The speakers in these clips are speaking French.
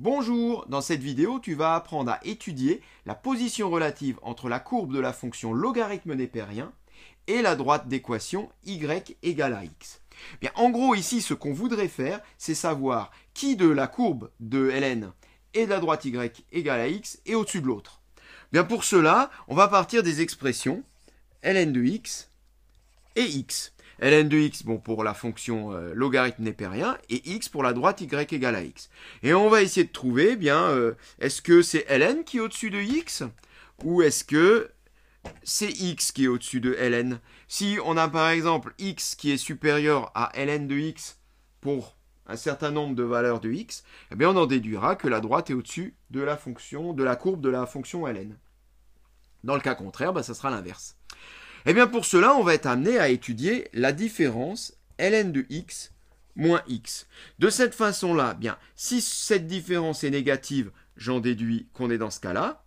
Bonjour, dans cette vidéo tu vas apprendre à étudier la position relative entre la courbe de la fonction logarithme népérien et la droite d'équation y égale à x. Bien, en gros ici ce qu'on voudrait faire c'est savoir qui de la courbe de ln et de la droite y égale à x est au-dessus de l'autre. Bien pour cela on va partir des expressions ln de x et x ln de x, bon, pour la fonction euh, n'est pas rien et x pour la droite y égale à x. Et on va essayer de trouver, eh bien, euh, est-ce que c'est ln qui est au-dessus de x, ou est-ce que c'est x qui est au-dessus de ln Si on a par exemple x qui est supérieur à ln de x pour un certain nombre de valeurs de x, eh on en déduira que la droite est au-dessus de la fonction, de la courbe de la fonction ln. Dans le cas contraire, bah, ça sera l'inverse. Eh bien pour cela, on va être amené à étudier la différence ln de x moins x. De cette façon-là, eh bien, si cette différence est négative, j'en déduis qu'on est dans ce cas-là.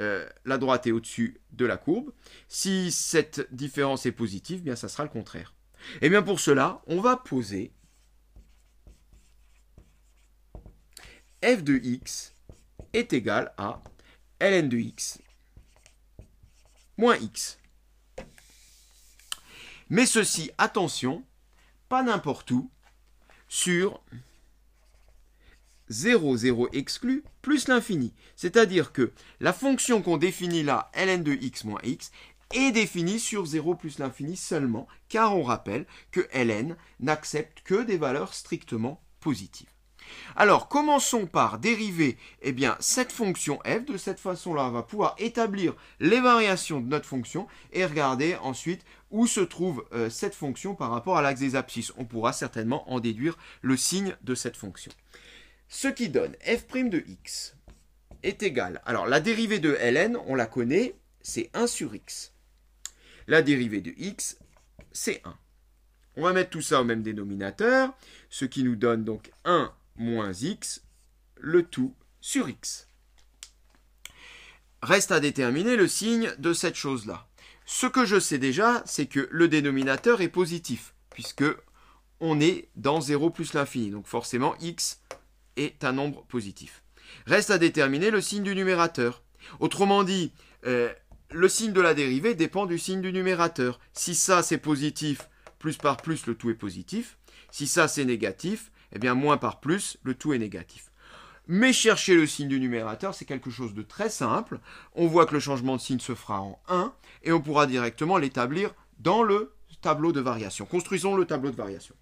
Euh, la droite est au-dessus de la courbe. Si cette différence est positive, eh bien, ça sera le contraire. Et eh bien pour cela, on va poser f de x est égal à ln de x moins x. Mais ceci, attention, pas n'importe où, sur 0, 0 exclu, plus l'infini. C'est-à-dire que la fonction qu'on définit là, ln de x moins x, est définie sur 0 plus l'infini seulement, car on rappelle que ln n'accepte que des valeurs strictement positives. Alors, commençons par dériver eh bien, cette fonction f. De cette façon-là, on va pouvoir établir les variations de notre fonction et regarder ensuite où se trouve euh, cette fonction par rapport à l'axe des abscisses. On pourra certainement en déduire le signe de cette fonction. Ce qui donne f' de x est égal. Alors, la dérivée de ln, on la connaît, c'est 1 sur x. La dérivée de x, c'est 1. On va mettre tout ça au même dénominateur, ce qui nous donne donc 1 moins x, le tout sur x. Reste à déterminer le signe de cette chose-là. Ce que je sais déjà, c'est que le dénominateur est positif, puisque on est dans 0 plus l'infini. Donc forcément, x est un nombre positif. Reste à déterminer le signe du numérateur. Autrement dit, euh, le signe de la dérivée dépend du signe du numérateur. Si ça c'est positif, plus par plus le tout est positif. Si ça c'est négatif, eh bien moins par plus, le tout est négatif. Mais chercher le signe du numérateur, c'est quelque chose de très simple. On voit que le changement de signe se fera en 1 et on pourra directement l'établir dans le tableau de variation. Construisons le tableau de variation.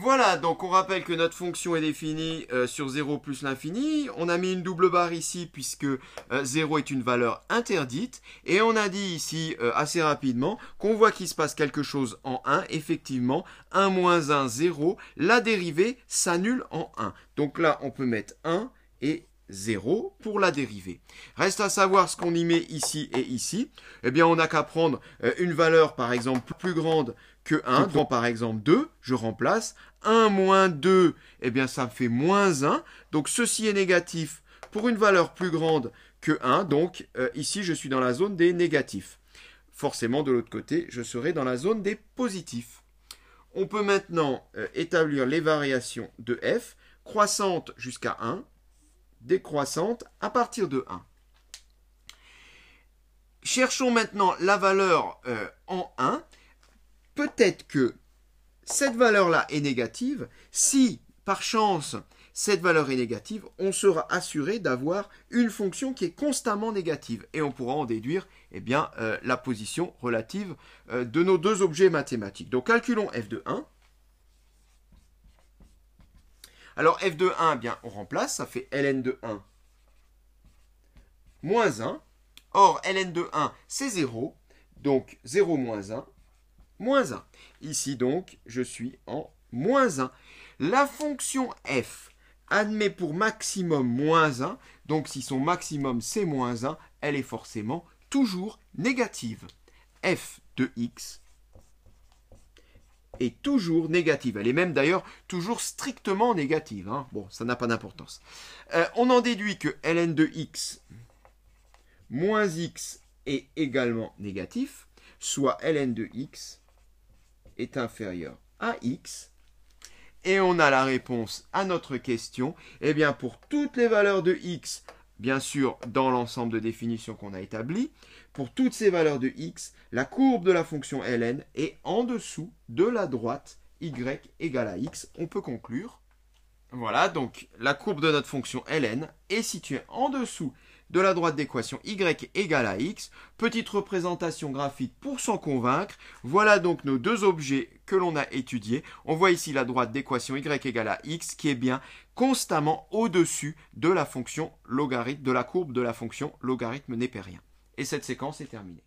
Voilà, donc on rappelle que notre fonction est définie euh, sur 0 plus l'infini. On a mis une double barre ici puisque 0 euh, est une valeur interdite. Et on a dit ici euh, assez rapidement qu'on voit qu'il se passe quelque chose en 1. Effectivement, 1 moins 1, 0. La dérivée s'annule en 1. Donc là, on peut mettre 1 et 0 pour la dérivée. Reste à savoir ce qu'on y met ici et ici. Eh bien, on n'a qu'à prendre euh, une valeur, par exemple, plus grande que 1. Je par exemple 2, je remplace. 1 moins 2, eh bien, ça me fait moins 1. Donc, ceci est négatif pour une valeur plus grande que 1. Donc, euh, ici, je suis dans la zone des négatifs. Forcément, de l'autre côté, je serai dans la zone des positifs. On peut maintenant euh, établir les variations de f croissante jusqu'à 1, décroissante à partir de 1. Cherchons maintenant la valeur euh, en 1. Peut-être que cette valeur-là est négative. Si, par chance, cette valeur est négative, on sera assuré d'avoir une fonction qui est constamment négative. Et on pourra en déduire eh bien, euh, la position relative euh, de nos deux objets mathématiques. Donc calculons f de 1. Alors f de 1, eh bien, on remplace, ça fait ln de 1 moins 1. Or, ln de 1, c'est 0. Donc, 0 moins 1, moins 1. Ici, donc, je suis en moins 1. La fonction f admet pour maximum moins 1. Donc, si son maximum, c'est moins 1, elle est forcément toujours négative. f de x est toujours négative. Elle est même d'ailleurs toujours strictement négative. Hein. Bon, ça n'a pas d'importance. Euh, on en déduit que ln de x moins x est également négatif, soit ln de x est inférieur à x. Et on a la réponse à notre question. Eh bien, pour toutes les valeurs de x bien sûr dans l'ensemble de définitions qu'on a établi, pour toutes ces valeurs de x, la courbe de la fonction ln est en dessous de la droite y égale à x. On peut conclure. Voilà, donc la courbe de notre fonction ln est située en dessous de la droite d'équation y égale à x. Petite représentation graphique pour s'en convaincre. Voilà donc nos deux objets que l'on a étudiés. On voit ici la droite d'équation y égale à x qui est bien constamment au-dessus de la fonction logarithme, de la courbe de la fonction logarithme népérien. Et cette séquence est terminée.